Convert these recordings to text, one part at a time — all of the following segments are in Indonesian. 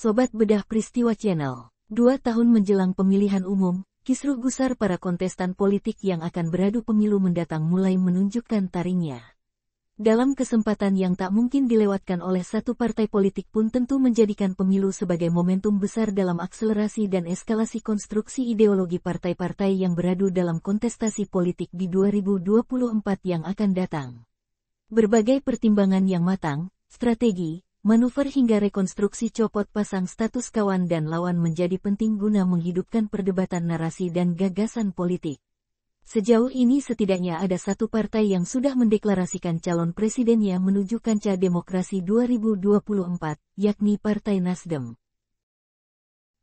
Sobat Bedah Peristiwa Channel, dua tahun menjelang pemilihan umum, kisruh gusar para kontestan politik yang akan beradu pemilu mendatang mulai menunjukkan taringnya. Dalam kesempatan yang tak mungkin dilewatkan oleh satu partai politik pun tentu menjadikan pemilu sebagai momentum besar dalam akselerasi dan eskalasi konstruksi ideologi partai-partai yang beradu dalam kontestasi politik di 2024 yang akan datang. Berbagai pertimbangan yang matang, strategi, Manuver hingga rekonstruksi copot pasang status kawan dan lawan menjadi penting guna menghidupkan perdebatan narasi dan gagasan politik. Sejauh ini setidaknya ada satu partai yang sudah mendeklarasikan calon presidennya menuju kancah demokrasi 2024, yakni Partai Nasdem.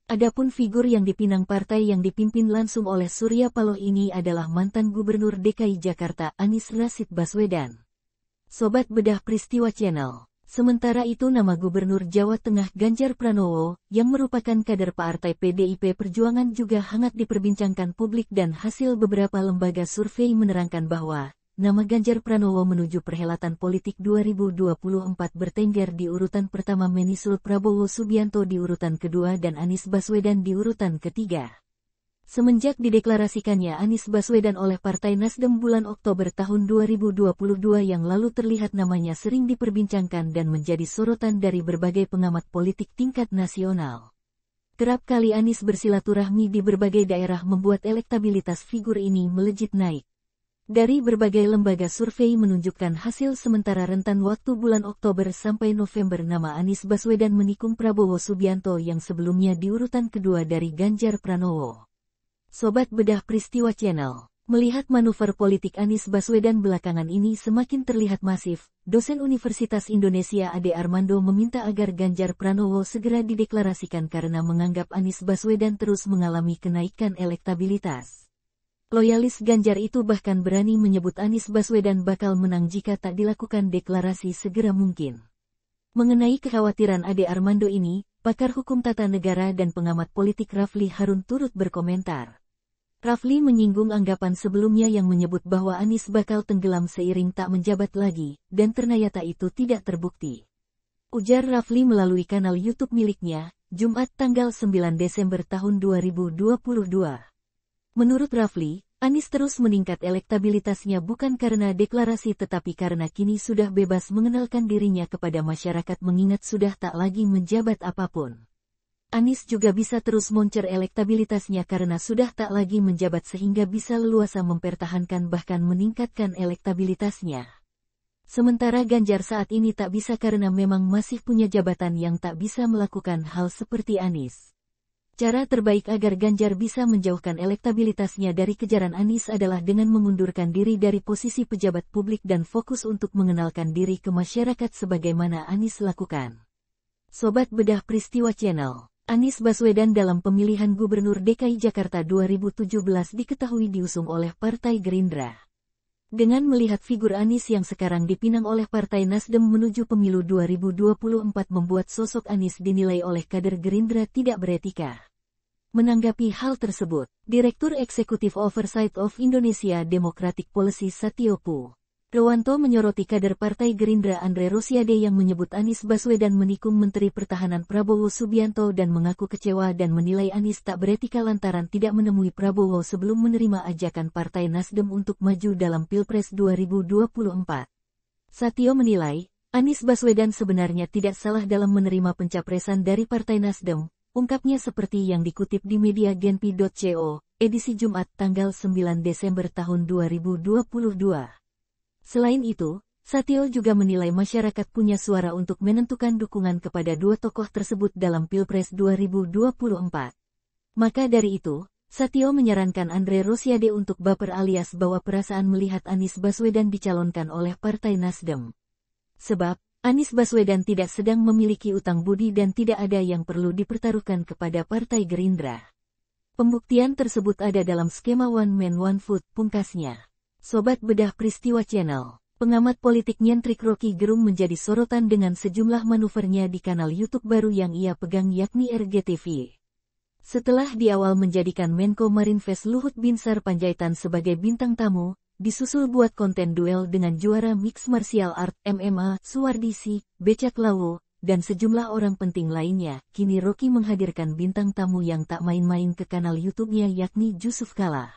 Adapun figur yang dipinang partai yang dipimpin langsung oleh Surya Paloh ini adalah mantan Gubernur DKI Jakarta Anies Rasid Baswedan. Sobat Bedah Peristiwa Channel Sementara itu nama Gubernur Jawa Tengah Ganjar Pranowo, yang merupakan kader partai PDIP Perjuangan juga hangat diperbincangkan publik dan hasil beberapa lembaga survei menerangkan bahwa nama Ganjar Pranowo menuju perhelatan politik 2024 bertengger di urutan pertama Menisul Prabowo Subianto di urutan kedua dan Anies Baswedan di urutan ketiga. Semenjak dideklarasikannya Anies Baswedan oleh Partai Nasdem bulan Oktober tahun 2022 yang lalu terlihat namanya sering diperbincangkan dan menjadi sorotan dari berbagai pengamat politik tingkat nasional. Kerap kali Anies bersilaturahmi di berbagai daerah membuat elektabilitas figur ini melejit naik. Dari berbagai lembaga survei menunjukkan hasil sementara rentan waktu bulan Oktober sampai November nama Anies Baswedan menikung Prabowo Subianto yang sebelumnya diurutan kedua dari Ganjar Pranowo. Sobat Bedah Peristiwa Channel, melihat manuver politik Anies Baswedan belakangan ini semakin terlihat masif, dosen Universitas Indonesia Ade Armando meminta agar Ganjar Pranowo segera dideklarasikan karena menganggap Anies Baswedan terus mengalami kenaikan elektabilitas. Loyalis Ganjar itu bahkan berani menyebut Anies Baswedan bakal menang jika tak dilakukan deklarasi segera mungkin. Mengenai kekhawatiran Ade Armando ini, pakar hukum tata negara dan pengamat politik Rafli Harun turut berkomentar. Rafli menyinggung anggapan sebelumnya yang menyebut bahwa Anis bakal tenggelam seiring tak menjabat lagi, dan ternyata itu tidak terbukti. Ujar Rafli melalui kanal YouTube miliknya, Jumat tanggal 9 Desember tahun 2022. Menurut Rafli, Anis terus meningkat elektabilitasnya bukan karena deklarasi tetapi karena kini sudah bebas mengenalkan dirinya kepada masyarakat mengingat sudah tak lagi menjabat apapun. Anies juga bisa terus moncer elektabilitasnya karena sudah tak lagi menjabat sehingga bisa leluasa mempertahankan bahkan meningkatkan elektabilitasnya. Sementara Ganjar saat ini tak bisa karena memang masih punya jabatan yang tak bisa melakukan hal seperti Anies. Cara terbaik agar Ganjar bisa menjauhkan elektabilitasnya dari kejaran Anies adalah dengan mengundurkan diri dari posisi pejabat publik dan fokus untuk mengenalkan diri ke masyarakat sebagaimana Anies lakukan. Sobat Bedah Peristiwa Channel Anies Baswedan dalam pemilihan Gubernur DKI Jakarta 2017 diketahui diusung oleh Partai Gerindra. Dengan melihat figur Anies yang sekarang dipinang oleh Partai Nasdem menuju pemilu 2024 membuat sosok Anies dinilai oleh kader Gerindra tidak beretika. Menanggapi hal tersebut, Direktur Eksekutif Oversight of Indonesia Democratic Policy Satyopu Rewanto menyoroti kader Partai Gerindra Andre Rosiade yang menyebut Anies Baswedan menikung Menteri Pertahanan Prabowo Subianto dan mengaku kecewa dan menilai Anies tak beretika lantaran tidak menemui Prabowo sebelum menerima ajakan Partai Nasdem untuk maju dalam Pilpres 2024. Satio menilai, Anies Baswedan sebenarnya tidak salah dalam menerima pencapresan dari Partai Nasdem, ungkapnya seperti yang dikutip di media genpi.co, edisi Jumat tanggal 9 Desember tahun 2022. Selain itu, Satyo juga menilai masyarakat punya suara untuk menentukan dukungan kepada dua tokoh tersebut dalam Pilpres 2024. Maka dari itu, Satyo menyarankan Andre Rosiade untuk baper alias bawa perasaan melihat Anies Baswedan dicalonkan oleh Partai Nasdem. Sebab, Anies Baswedan tidak sedang memiliki utang budi dan tidak ada yang perlu dipertaruhkan kepada Partai Gerindra. Pembuktian tersebut ada dalam skema One Man One Food pungkasnya. Sobat Bedah Peristiwa Channel, pengamat politik nyentrik Rocky Gerung menjadi sorotan dengan sejumlah manuvernya di kanal YouTube baru yang ia pegang yakni RGTV. Setelah di awal menjadikan Menko Marinves Luhut Binsar Panjaitan sebagai bintang tamu, disusul buat konten duel dengan juara mix martial art MMA Suwardisi, Becak Lawo, dan sejumlah orang penting lainnya, kini Rocky menghadirkan bintang tamu yang tak main-main ke kanal YouTube-nya yakni Yusuf Kala.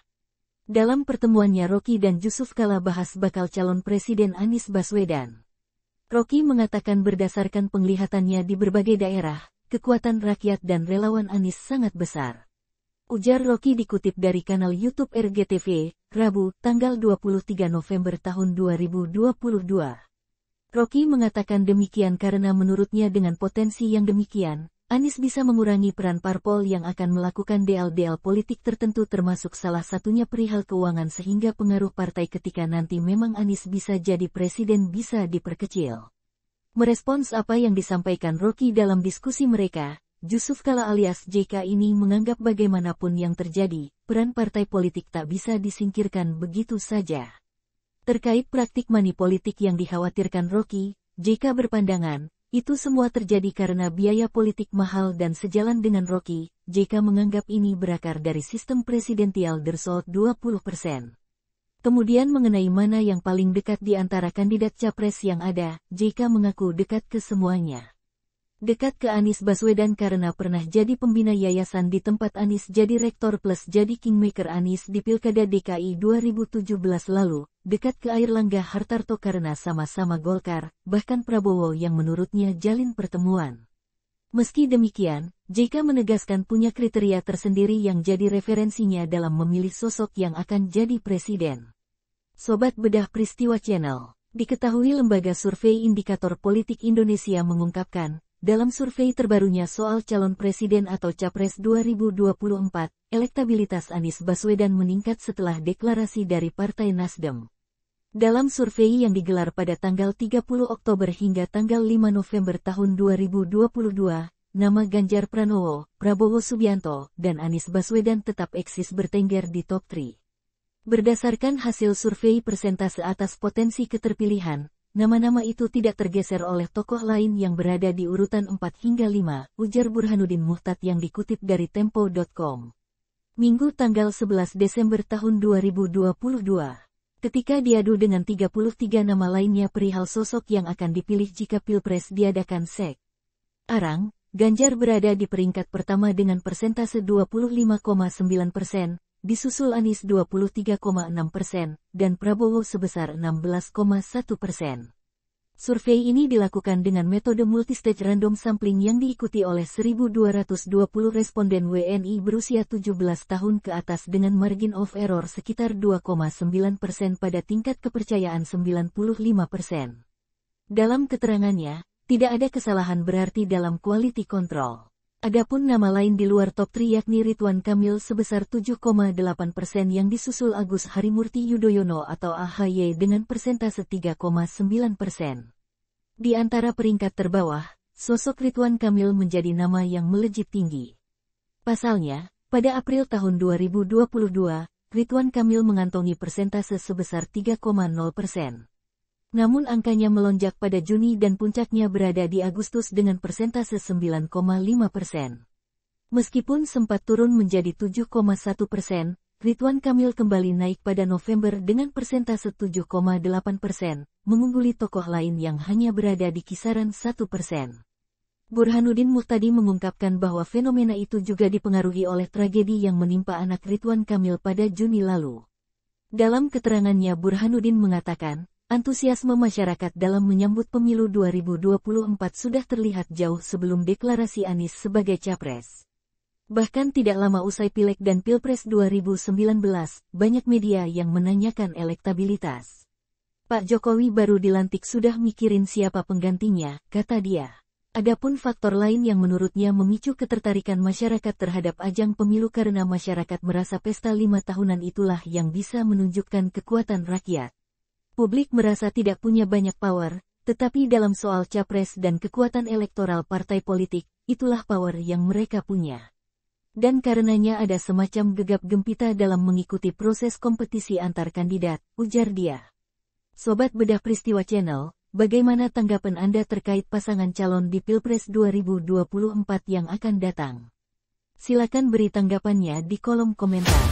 Dalam pertemuannya Rocky dan Yusuf Kala bahas bakal calon Presiden Anies Baswedan. Rocky mengatakan berdasarkan penglihatannya di berbagai daerah, kekuatan rakyat dan relawan Anies sangat besar. Ujar Rocky dikutip dari kanal YouTube RGTV, Rabu, tanggal 23 November tahun 2022. Rocky mengatakan demikian karena menurutnya dengan potensi yang demikian, Anies bisa mengurangi peran parpol yang akan melakukan DL-DL politik tertentu termasuk salah satunya perihal keuangan sehingga pengaruh partai ketika nanti memang Anies bisa jadi presiden bisa diperkecil. Merespons apa yang disampaikan Rocky dalam diskusi mereka, Yusuf Kala alias JK ini menganggap bagaimanapun yang terjadi, peran partai politik tak bisa disingkirkan begitu saja. Terkait praktik manipolitik yang dikhawatirkan Rocky, JK berpandangan, itu semua terjadi karena biaya politik mahal dan sejalan dengan Rocky, JK menganggap ini berakar dari sistem presidensial Dersol 20%. Kemudian mengenai mana yang paling dekat di antara kandidat capres yang ada, JK mengaku dekat ke semuanya dekat ke Anis Baswedan karena pernah jadi pembina yayasan di tempat Anis jadi rektor plus jadi kingmaker Anis di Pilkada DKI 2017 lalu, dekat ke Air Langga Hartarto karena sama-sama Golkar, bahkan Prabowo yang menurutnya jalin pertemuan. Meski demikian, JK menegaskan punya kriteria tersendiri yang jadi referensinya dalam memilih sosok yang akan jadi presiden. Sobat Bedah Peristiwa Channel Diketahui lembaga survei indikator politik Indonesia mengungkapkan, dalam survei terbarunya soal calon presiden atau capres 2024, elektabilitas Anies Baswedan meningkat setelah deklarasi dari Partai Nasdem. Dalam survei yang digelar pada tanggal 30 Oktober hingga tanggal 5 November tahun 2022, nama Ganjar Pranowo, Prabowo Subianto, dan Anies Baswedan tetap eksis bertengger di top 3. Berdasarkan hasil survei persentase atas potensi keterpilihan, Nama-nama itu tidak tergeser oleh tokoh lain yang berada di urutan 4 hingga 5, ujar Burhanuddin Muhtad yang dikutip dari Tempo.com. Minggu tanggal 11 Desember tahun 2022, ketika diadu dengan 33 nama lainnya perihal sosok yang akan dipilih jika Pilpres diadakan sek. Arang, Ganjar berada di peringkat pertama dengan persentase 25,9 persen, disusul Anies 23,6 persen, dan Prabowo sebesar 16,1 persen. Survei ini dilakukan dengan metode multistage random sampling yang diikuti oleh 1.220 responden WNI berusia 17 tahun ke atas dengan margin of error sekitar 2,9 persen pada tingkat kepercayaan 95 persen. Dalam keterangannya, tidak ada kesalahan berarti dalam quality control. Adapun nama lain di luar top 3 yakni Ridwan Kamil sebesar 7,8 persen yang disusul Agus Harimurti Yudhoyono atau AHY dengan persentase 3,9 persen. Di antara peringkat terbawah, sosok Ridwan Kamil menjadi nama yang melejit tinggi. Pasalnya, pada April tahun 2022, Ridwan Kamil mengantongi persentase sebesar 3,0 persen. Namun angkanya melonjak pada Juni dan puncaknya berada di Agustus dengan persentase 9,5 persen. Meskipun sempat turun menjadi 7,1 persen, Ridwan Kamil kembali naik pada November dengan persentase 7,8 persen, mengungguli tokoh lain yang hanya berada di kisaran 1 persen. Burhanuddin Muhtadi mengungkapkan bahwa fenomena itu juga dipengaruhi oleh tragedi yang menimpa anak Ridwan Kamil pada Juni lalu. Dalam keterangannya Burhanuddin mengatakan, Antusiasme masyarakat dalam menyambut pemilu 2024 sudah terlihat jauh sebelum deklarasi Anies sebagai capres. Bahkan tidak lama usai pilek dan Pilpres 2019, banyak media yang menanyakan elektabilitas. Pak Jokowi baru dilantik sudah mikirin siapa penggantinya, kata dia. Adapun faktor lain yang menurutnya memicu ketertarikan masyarakat terhadap ajang pemilu karena masyarakat merasa pesta lima tahunan itulah yang bisa menunjukkan kekuatan rakyat publik merasa tidak punya banyak power, tetapi dalam soal capres dan kekuatan elektoral partai politik, itulah power yang mereka punya. Dan karenanya ada semacam gegap gempita dalam mengikuti proses kompetisi antar kandidat, ujar dia. Sobat Bedah Peristiwa Channel, bagaimana tanggapan Anda terkait pasangan calon di Pilpres 2024 yang akan datang? Silakan beri tanggapannya di kolom komentar.